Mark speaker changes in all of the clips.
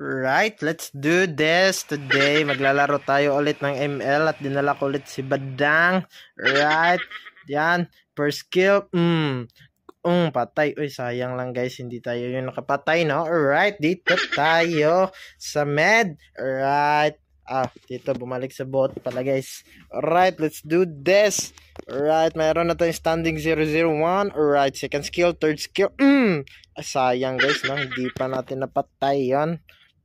Speaker 1: Right, let's do this today. Maglalaro tayo ulit ng ML at dinala ko ulit si Badang. Right, yan. First skill, mm. Um, patay. Uy, sayang lang guys, hindi tayo yung nakapatay, no? Alright, dito tayo sa med. Alright. Ah, dito bumalik sa bot pala guys. Alright, let's do this. Alright, mayroon na tayong standing 001. Alright, second skill, third skill. Mm, sayang guys, no? Hindi pa natin napatay yon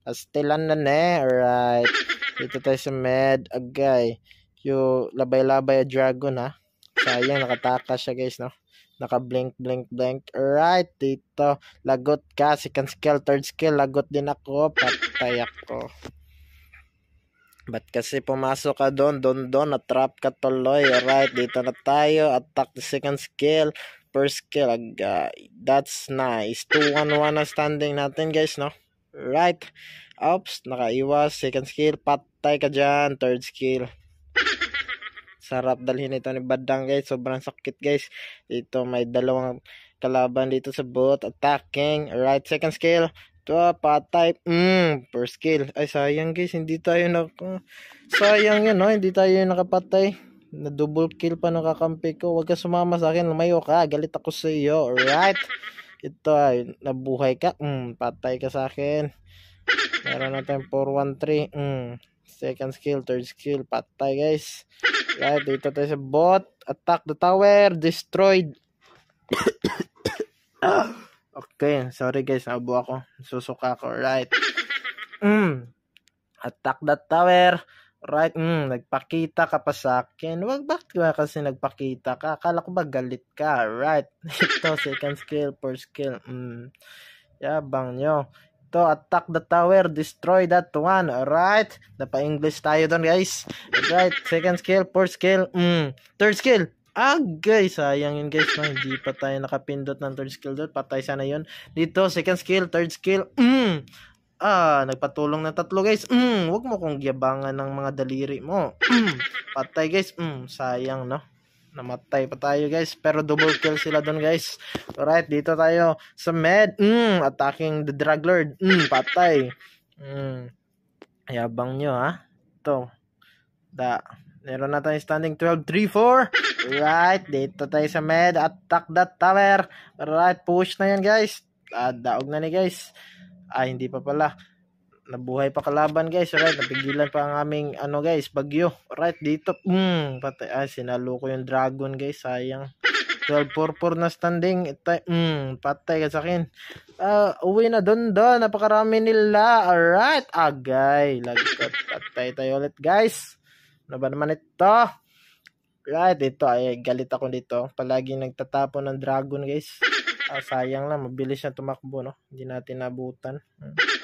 Speaker 1: Astelan ah, na ne. Eh. Alright. Dito tayo sa med. Agay. Yung labay-labay dragon ha. Sayang, nakataka siya guys no. Naka-blink, blink, blink. Alright, dito. Lagot ka. Second skill, third skill. Lagot din ako. Patay ako. Ba't kasi pumasok ka doon, doon, doon, na-trap ka tuloy. Alright, dito na tayo. Attack the second skill. First skill, uh, that's nice. 2-1-1 na standing natin, guys, no? Right. Ops, nakaiwas. Second skill. Patay ka dyan. Third skill. Sarap dalhin ito ni Badang guys. Sobrang sakit guys. Dito may dalawang kalaban dito sa bot. Attacking. Alright, second skill. Ito, patay. Mm, first skill. Ay, sayang guys. Hindi tayo na... Sayang yun, no? Hindi tayo nakapatay. Na double kill pa ng kakampi ko. Huwag ka sumama sa akin. Lumayo ka. Galit ako sa iyo. Alright. Ito ay, nabuhay ka. Mm, patay ka sa akin. Meron na 413. Mm. Second skill, third skill. Patay, guys. Right, dito tayo sa bot. Attack the tower. Destroyed. okay, sorry guys. Nabuo ako. Susuka ko. Right. Mm. Attack the tower. Right, mm, nagpakita ka pa sa akin. Wag bakit ka kasi nagpakita ka? Akala ko ba galit ka? Right. Ito, second skill, first skill. Mm. Yabang nyo to attack the tower, destroy that one. Alright? Napa-English tayo doon, guys. Alright, second skill, fourth skill, mm. third skill. Ah, guys, sayang yun, guys. No? Hindi pa tayo nakapindot ng third skill doon. Patay sana yun. Dito, second skill, third skill, mm. Ah, nagpatulong na tatlo, guys. Mm, wag mo kong giyabangan ng mga daliri mo. Mm, patay, guys. Mm, sayang, no? Namatay pa tayo guys. Pero double kill sila doon guys. Alright, dito tayo sa med. Mm, attacking the drug lord. Mm, patay. Mm. Yabang nyo ha. Ito. Da. Meron na tayong standing 12, 3, 4. Right, dito tayo sa med. Attack that tower. Right, push na yan guys. Ah, daog na ni guys. Ah, hindi pa pala nabuhay pa kalaban guys, right napigilan pa ang aming ano guys, bagyo, right dito, mm, patay, ah, sinalo ko yung dragon guys, sayang, 12-4-4 na standing, itay, mm, patay ka sa akin, uh, uwi na doon doon, napakarami nila, alright, agay, ah, lagkot, patay tayo ulit guys, ano ba naman ito, alright, dito, ay, galit ako dito, palagi nagtatapon ng dragon guys, ah, sayang lang, mabilis na tumakbo, no, hindi natin nabutan, hmm.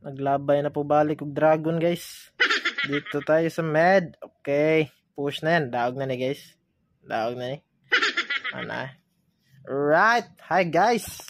Speaker 1: Naglabay na po balik ug dragon guys. Dito tayo sa med. Okay. Push na yan. Daog na ni guys. Daog na ni. Ano Right. Hi guys.